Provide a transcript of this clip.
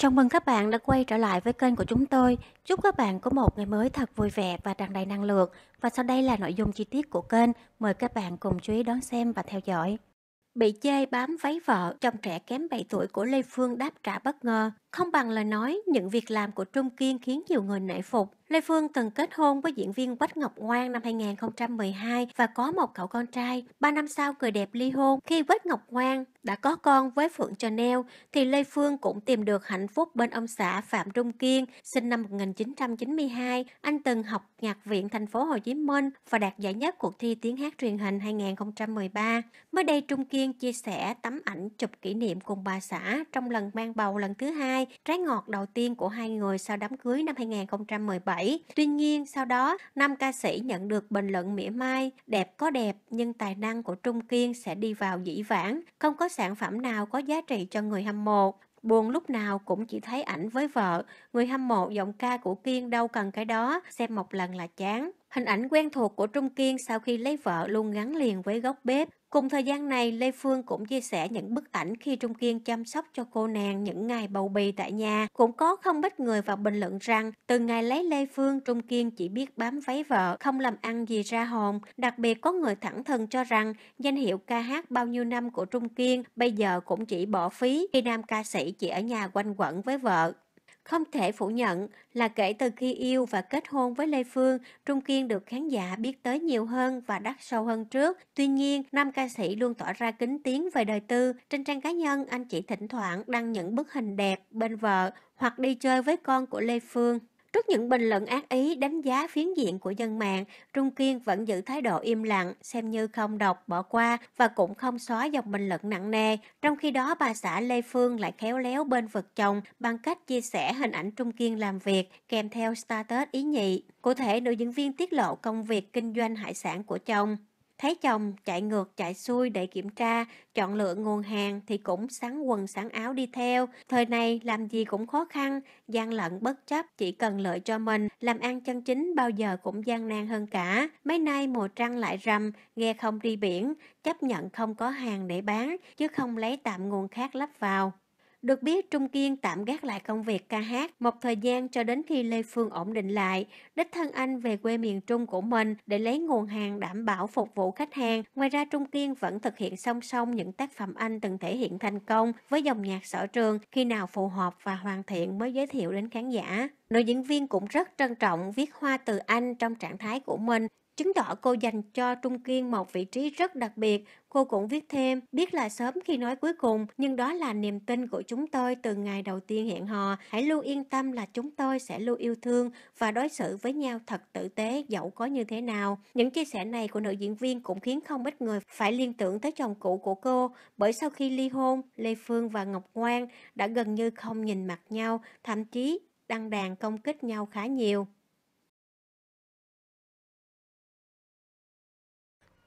Chào mừng các bạn đã quay trở lại với kênh của chúng tôi. Chúc các bạn có một ngày mới thật vui vẻ và tràn đầy năng lượng. Và sau đây là nội dung chi tiết của kênh. Mời các bạn cùng chú ý đón xem và theo dõi. Bị chê bám váy vợ, chồng trẻ kém 7 tuổi của Lê Phương đáp trả bất ngờ. Không bằng lời nói, những việc làm của Trung Kiên khiến nhiều người nể phục. Lê Phương từng kết hôn với diễn viên Quách Ngọc Ngoan năm 2012 và có một cậu con trai. Ba năm sau cười đẹp ly hôn khi Quách Ngọc Ngoan đã có con với Phượng Chanel thì Lê Phương cũng tìm được hạnh phúc bên ông xã Phạm Trung Kiên, sinh năm 1992. Anh từng học nhạc viện thành phố Hồ Chí Minh và đạt giải nhất cuộc thi tiếng hát truyền hình 2013. Mới đây Trung Kiên chia sẻ tấm ảnh chụp kỷ niệm cùng bà xã trong lần mang bầu lần thứ hai, trái ngọt đầu tiên của hai người sau đám cưới năm 2017 2017. Tuy nhiên, sau đó, năm ca sĩ nhận được bình luận mỉa mai, đẹp có đẹp nhưng tài năng của Trung Kiên sẽ đi vào dĩ vãng, không có sản phẩm nào có giá trị cho người hâm mộ. Buồn lúc nào cũng chỉ thấy ảnh với vợ, người hâm mộ giọng ca của Kiên đâu cần cái đó, xem một lần là chán. Hình ảnh quen thuộc của Trung Kiên sau khi lấy vợ luôn gắn liền với góc bếp, Cùng thời gian này, Lê Phương cũng chia sẻ những bức ảnh khi Trung Kiên chăm sóc cho cô nàng những ngày bầu bì tại nhà. Cũng có không ít người vào bình luận rằng, từ ngày lấy Lê Phương, Trung Kiên chỉ biết bám váy vợ, không làm ăn gì ra hồn. Đặc biệt có người thẳng thừng cho rằng, danh hiệu ca hát bao nhiêu năm của Trung Kiên bây giờ cũng chỉ bỏ phí khi nam ca sĩ chỉ ở nhà quanh quẩn với vợ. Không thể phủ nhận là kể từ khi yêu và kết hôn với Lê Phương, Trung Kiên được khán giả biết tới nhiều hơn và đắt sâu hơn trước. Tuy nhiên, nam ca sĩ luôn tỏ ra kính tiếng về đời tư. Trên trang cá nhân, anh chỉ thỉnh thoảng đăng những bức hình đẹp bên vợ hoặc đi chơi với con của Lê Phương. Trước những bình luận ác ý đánh giá phiến diện của dân mạng, Trung Kiên vẫn giữ thái độ im lặng, xem như không đọc, bỏ qua và cũng không xóa dòng bình luận nặng nề. Trong khi đó, bà xã Lê Phương lại khéo léo bên vực chồng bằng cách chia sẻ hình ảnh Trung Kiên làm việc kèm theo status ý nhị. Cụ thể, nữ diễn viên tiết lộ công việc kinh doanh hải sản của chồng. Thấy chồng chạy ngược chạy xuôi để kiểm tra, chọn lựa nguồn hàng thì cũng sắn quần sắn áo đi theo. Thời này làm gì cũng khó khăn, gian lận bất chấp chỉ cần lợi cho mình, làm ăn chân chính bao giờ cũng gian nan hơn cả. Mấy nay mùa trăng lại rằm, nghe không đi biển, chấp nhận không có hàng để bán, chứ không lấy tạm nguồn khác lắp vào. Được biết Trung Kiên tạm gác lại công việc ca hát một thời gian cho đến khi Lê Phương ổn định lại, đích thân anh về quê miền Trung của mình để lấy nguồn hàng đảm bảo phục vụ khách hàng. Ngoài ra Trung Kiên vẫn thực hiện song song những tác phẩm anh từng thể hiện thành công với dòng nhạc sở trường khi nào phù hợp và hoàn thiện mới giới thiệu đến khán giả. Nữ diễn viên cũng rất trân trọng viết hoa từ anh trong trạng thái của mình Chứng tỏ cô dành cho Trung Kiên một vị trí rất đặc biệt. Cô cũng viết thêm, biết là sớm khi nói cuối cùng, nhưng đó là niềm tin của chúng tôi từ ngày đầu tiên hẹn hò. Hãy luôn yên tâm là chúng tôi sẽ luôn yêu thương và đối xử với nhau thật tử tế dẫu có như thế nào. Những chia sẻ này của nữ diễn viên cũng khiến không ít người phải liên tưởng tới chồng cũ của cô, bởi sau khi ly hôn, Lê Phương và Ngọc Ngoan đã gần như không nhìn mặt nhau, thậm chí đăng đàn công kích nhau khá nhiều.